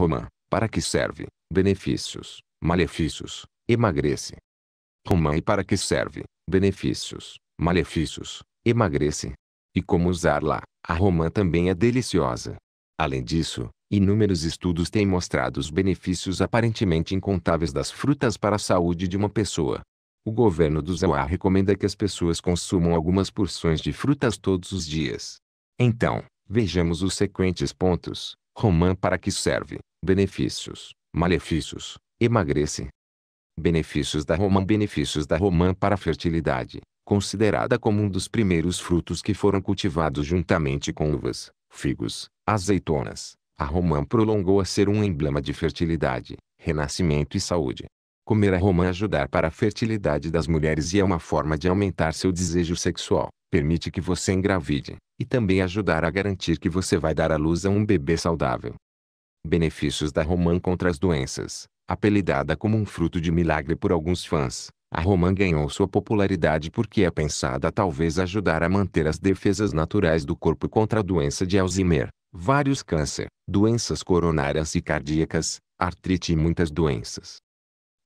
Roma, para que serve? Benefícios, malefícios, emagrece. Roma e para que serve? Benefícios, malefícios, emagrece. E como usar la a romã também é deliciosa. Além disso, inúmeros estudos têm mostrado os benefícios aparentemente incontáveis das frutas para a saúde de uma pessoa. O governo do Zauá recomenda que as pessoas consumam algumas porções de frutas todos os dias. Então, vejamos os sequentes pontos. Romã para que serve? Benefícios, malefícios, emagrece. Benefícios da romã Benefícios da romã para a fertilidade, considerada como um dos primeiros frutos que foram cultivados juntamente com uvas, figos, azeitonas. A romã prolongou a ser um emblema de fertilidade, renascimento e saúde. Comer a romã ajudar para a fertilidade das mulheres e é uma forma de aumentar seu desejo sexual. Permite que você engravide, e também ajudar a garantir que você vai dar à luz a um bebê saudável. Benefícios da romã contra as doenças. Apelidada como um fruto de milagre por alguns fãs, a romã ganhou sua popularidade porque é pensada talvez ajudar a manter as defesas naturais do corpo contra a doença de Alzheimer, vários câncer, doenças coronárias e cardíacas, artrite e muitas doenças.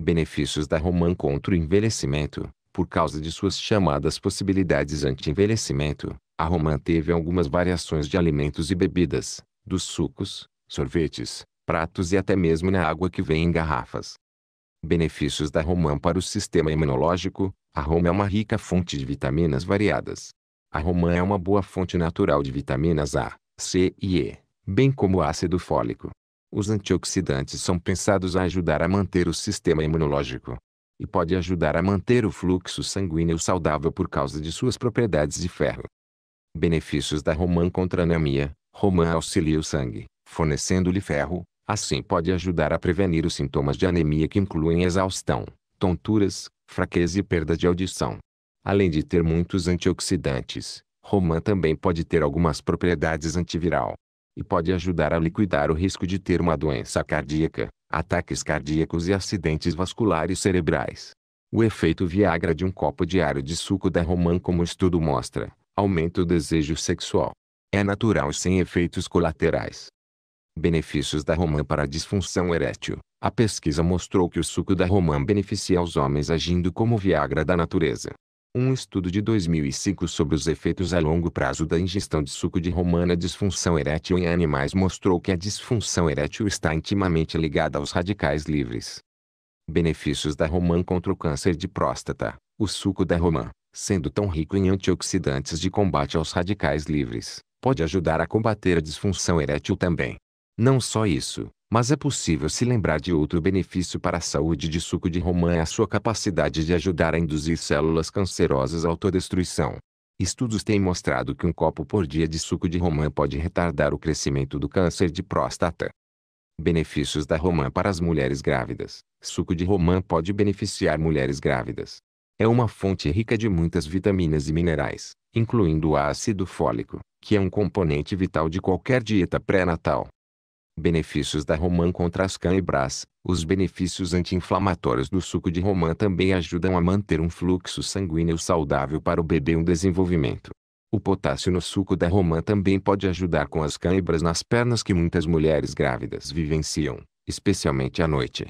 Benefícios da romã contra o envelhecimento. Por causa de suas chamadas possibilidades anti-envelhecimento, a romã teve algumas variações de alimentos e bebidas, dos sucos, sorvetes, pratos e até mesmo na água que vem em garrafas. Benefícios da romã para o sistema imunológico. A romã é uma rica fonte de vitaminas variadas. A romã é uma boa fonte natural de vitaminas A, C e E, bem como ácido fólico. Os antioxidantes são pensados a ajudar a manter o sistema imunológico. E pode ajudar a manter o fluxo sanguíneo saudável por causa de suas propriedades de ferro. Benefícios da romã contra anemia. Romã auxilia o sangue fornecendo-lhe ferro, assim pode ajudar a prevenir os sintomas de anemia que incluem exaustão, tonturas, fraqueza e perda de audição. Além de ter muitos antioxidantes, romã também pode ter algumas propriedades antiviral. E pode ajudar a liquidar o risco de ter uma doença cardíaca, ataques cardíacos e acidentes vasculares cerebrais. O efeito Viagra de um copo diário de suco da romã como o estudo mostra, aumenta o desejo sexual. É natural e sem efeitos colaterais. Benefícios da romã para a disfunção erétil. A pesquisa mostrou que o suco da romã beneficia os homens agindo como Viagra da natureza. Um estudo de 2005 sobre os efeitos a longo prazo da ingestão de suco de romã na disfunção erétil em animais mostrou que a disfunção erétil está intimamente ligada aos radicais livres. Benefícios da romã contra o câncer de próstata. O suco da romã, sendo tão rico em antioxidantes de combate aos radicais livres, pode ajudar a combater a disfunção erétil também. Não só isso, mas é possível se lembrar de outro benefício para a saúde de suco de romã é a sua capacidade de ajudar a induzir células cancerosas à autodestruição. Estudos têm mostrado que um copo por dia de suco de romã pode retardar o crescimento do câncer de próstata. Benefícios da romã para as mulheres grávidas. Suco de romã pode beneficiar mulheres grávidas. É uma fonte rica de muitas vitaminas e minerais, incluindo o ácido fólico, que é um componente vital de qualquer dieta pré-natal. Benefícios da romã contra as cãibras. Os benefícios anti-inflamatórios do suco de romã também ajudam a manter um fluxo sanguíneo saudável para o bebê em um desenvolvimento. O potássio no suco da romã também pode ajudar com as cãibras nas pernas que muitas mulheres grávidas vivenciam, especialmente à noite.